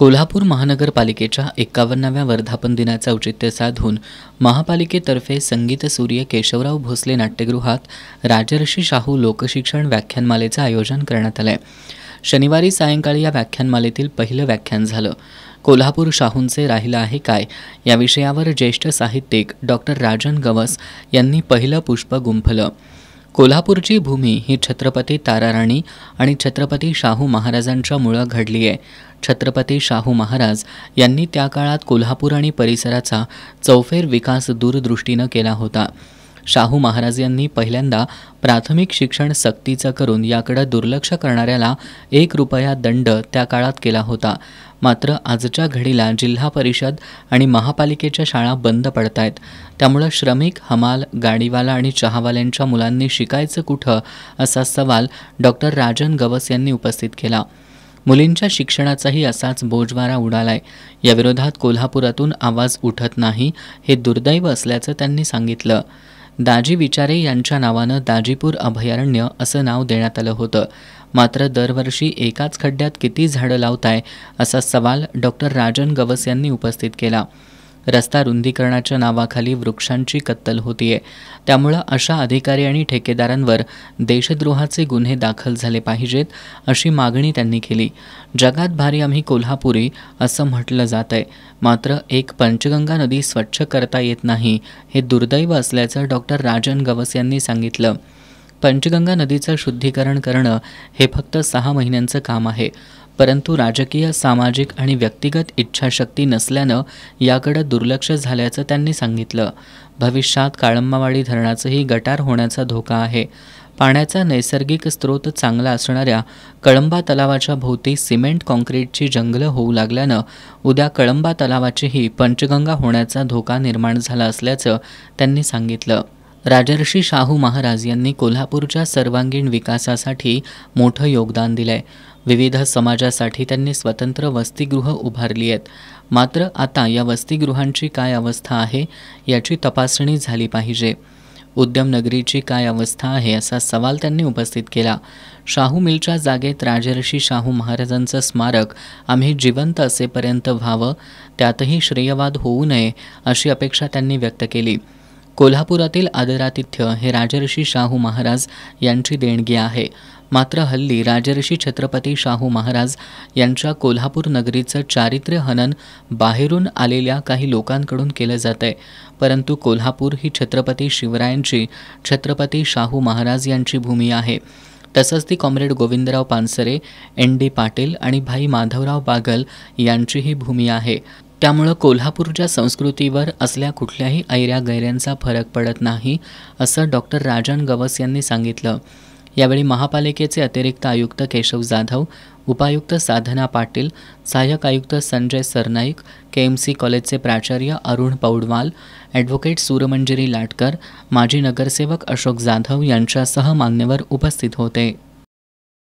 कोल्हापूर महानगरपालिकेच्या एक्कावन्नाव्या वर्धापन दिनाचं औचित्य साधून महापालिकेतर्फे संगीत सूर्य केशवराव भोसले नाट्यगृहात राजर्षी शाहू लोकशिक्षण व्याख्यानमालेचं आयोजन करण्यात आलं आहे शनिवारी सायंकाळी या व्याख्यानमालेतील पहिलं व्याख्यान झालं कोल्हापूर शाहूंचे राहिलं आहे काय या विषयावर ज्येष्ठ साहित्यिक डॉक्टर राजन गवस यांनी पहिलं पुष्प गुंफलं कोल्हापूरची भूमी ही छत्रपती ताराराणी आणि छत्रपती शाहू महाराजांच्या मुळं घडली आहे छत्रपती शाहू महाराज यांनी त्या काळात कोल्हापूर आणि परिसराचा चौफेर विकास दूरदृष्टीनं केला होता शाहू महाराज यांनी पहिल्यांदा प्राथमिक शिक्षण सक्तीचं करून याकडे दुर्लक्ष करणाऱ्याला एक रुपया दंड त्या काळात केला होता मात्र आजच्या घडीला जिल्हा परिषद आणि महापालिकेच्या शाळा बंद पडत आहेत त्यामुळं श्रमिक हमाल गाडीवाला आणि चहावाल्यांच्या मुलांनी शिकायचं कुठं असा सवाल डॉक्टर राजन गवस यांनी उपस्थित केला मुलींच्या शिक्षणाचाही असाच बोजवारा उडालाय याविरोधात कोल्हापुरातून आवाज उठत नाही हे दुर्दैव असल्याचं त्यांनी सांगितलं दाजी विचारे यांच्या नावानं दाजीपूर अभयारण्य असं नाव देण्यात आलं होतं मात्र दरवर्षी एकाच खड्ड्यात किती झाडं लावताय असा सवाल डॉक्टर राजन गवस यांनी उपस्थित केला रस्ता रुंदीकरणाच्या नावाखाली वृक्षांची कत्तल होतीये त्यामुळं अशा अधिकारी आणि ठेकेदारांवर देशद्रोहाचे गुन्हे दाखल झाले पाहिजेत अशी मागणी त्यांनी केली जगात भारी आम्ही कोल्हापुरी असं म्हटलं जात आहे मात्र एक पंचगंगा नदी स्वच्छ करता येत नाही हे दुर्दैव असल्याचं डॉक्टर राजन गवस यांनी सांगितलं पंचगंगा नदीचं शुद्धीकरण करणं हे फक्त सहा महिन्यांचं काम आहे परंतु राजकीय सामाजिक आणि व्यक्तिगत इच्छाशक्ती नसल्यानं याकडे दुर्लक्ष झाल्याचं त्यांनी सांगितलं भविष्यात काळंबावाडी धरणाचंही गटार होण्याचा धोका आहे पाण्याचा नैसर्गिक स्रोत चांगला असणाऱ्या कळंबा तलावाच्या भोवती सिमेंट कॉन्क्रीटची जंगलं होऊ लागल्यानं उद्या कळंबा तलावाचीही पंचगंगा होण्याचा धोका निर्माण झाला असल्याचं त्यांनी सांगितलं राजर्षी शाहू महाराज यांनी कोल्हापूरच्या सर्वांगीण विकासासाठी मोठं योगदान दिलं आहे विविध समाजासाठी त्यांनी स्वतंत्र वसतिगृह उभारली आहेत मात्र आता या वसतिगृहांची काय अवस्था आहे याची तपासणी झाली पाहिजे उद्यमनगरीची काय अवस्था आहे असा सवाल त्यांनी उपस्थित केला शाहू मिलच्या जागेत राजर्षी शाहू महाराजांचं स्मारक आम्ही जिवंत असेपर्यंत व्हावं त्यातही श्रेयवाद होऊ नये अशी अपेक्षा त्यांनी व्यक्त केली कोल्हापुरातील आदरातिथ्य हे राजर्षी शाहू महाराज यांची देणगी आहे मात्र हल्ली राजर्षी छत्रपती शाहू महाराज यांच्या कोल्हापूर नगरीचं चारित्र्य हनन बाहेरून आलेल्या काही लोकांकडून केलं जात आहे परंतु कोल्हापूर ही छत्रपती शिवरायांची छत्रपती शाहू महाराज यांची भूमी आहे तसंच ती comrade Govindrao Pansare N D Patil आणि भाई माधवराव बागल यांचीही भूमी आहे त्यामुळं कोल्हापूरच्या संस्कृतीवर असल्या कुठल्याही ऐऱ्या गैऱ्यांचा फरक पडत नाही असं डॉक्टर राजन गवस यांनी सांगितलं यावेळी महापालिकेचे अतिरिक्त आयुक्त केशव जाधव उपायुक्त साधना पाटील सहाय्यक आयुक्त Sanjay Sarnaik K M C कॉलेजचे प्राचार्य अरुण पौडवाल ॲडव्होकेट सूरमंजिरी लाटकर माजी नगरसेवक अशोक जाधव यांच्यासह मान्यवर उपस्थित होते